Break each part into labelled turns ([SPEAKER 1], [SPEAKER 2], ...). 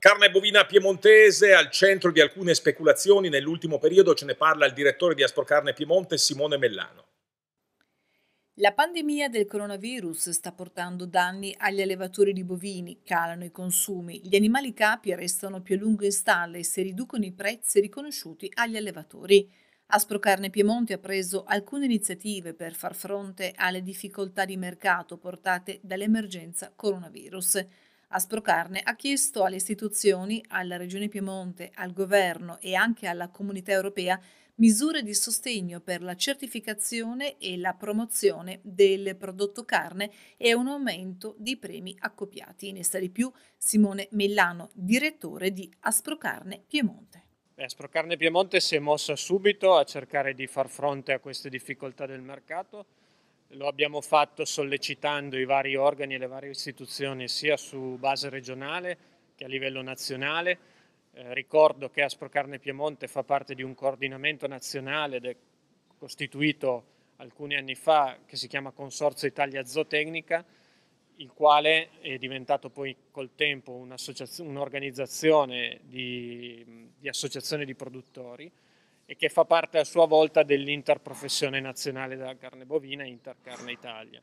[SPEAKER 1] Carne bovina piemontese al centro di alcune speculazioni nell'ultimo periodo ce ne parla il direttore di Asprocarne Piemonte Simone Mellano.
[SPEAKER 2] La pandemia del coronavirus sta portando danni agli allevatori di bovini, calano i consumi, gli animali capi restano più a lungo in stalle e si riducono i prezzi riconosciuti agli allevatori. Asprocarne Piemonte ha preso alcune iniziative per far fronte alle difficoltà di mercato portate dall'emergenza coronavirus. Asprocarne ha chiesto alle istituzioni, alla Regione Piemonte, al governo e anche alla comunità europea misure di sostegno per la certificazione e la promozione del prodotto carne e un aumento di premi accoppiati. Ne sta di più Simone Mellano, direttore di Asprocarne Piemonte.
[SPEAKER 1] Asprocarne Piemonte si è mossa subito a cercare di far fronte a queste difficoltà del
[SPEAKER 2] mercato
[SPEAKER 1] lo abbiamo fatto sollecitando i vari organi e le varie istituzioni sia su base regionale che a livello nazionale. Eh, ricordo che Asprocarne Piemonte fa parte di un coordinamento nazionale costituito alcuni anni fa che si chiama Consorzio Italia Zootecnica, il quale è diventato poi col tempo un'organizzazione di, di associazione di produttori e che fa parte a sua volta dell'Interprofessione Nazionale della Carne Bovina, Intercarne Italia.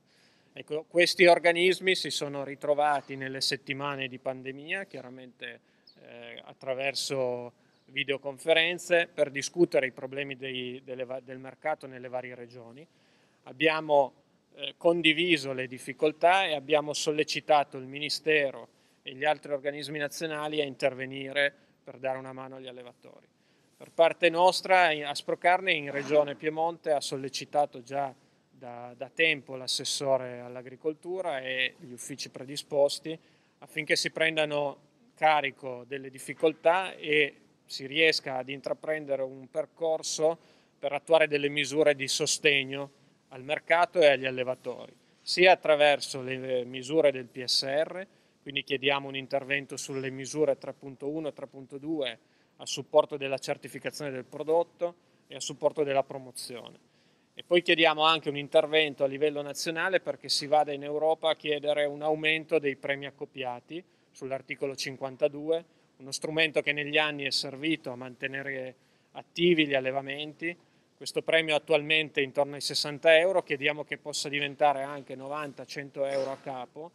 [SPEAKER 1] Ecco, questi organismi si sono ritrovati nelle settimane di pandemia, chiaramente eh, attraverso videoconferenze, per discutere i problemi dei, delle, del mercato nelle varie regioni. Abbiamo eh, condiviso le difficoltà e abbiamo sollecitato il Ministero e gli altri organismi nazionali a intervenire per dare una mano agli allevatori. Per parte nostra, Asprocarne in Regione Piemonte ha sollecitato già da, da tempo l'assessore all'agricoltura e gli uffici predisposti affinché si prendano carico delle difficoltà e si riesca ad intraprendere un percorso per attuare delle misure di sostegno al mercato e agli allevatori, sia attraverso le misure del PSR, quindi chiediamo un intervento sulle misure 3.1 e 3.2 a supporto della certificazione del prodotto e a supporto della promozione. E poi chiediamo anche un intervento a livello nazionale perché si vada in Europa a chiedere un aumento dei premi accoppiati sull'articolo 52, uno strumento che negli anni è servito a mantenere attivi gli allevamenti. Questo premio attualmente è intorno ai 60 euro, chiediamo che possa diventare anche 90-100 euro a capo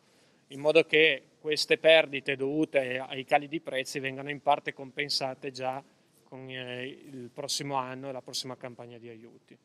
[SPEAKER 1] in modo che queste perdite dovute ai cali di prezzi vengano in parte compensate già con eh, il prossimo anno e la prossima campagna di aiuti.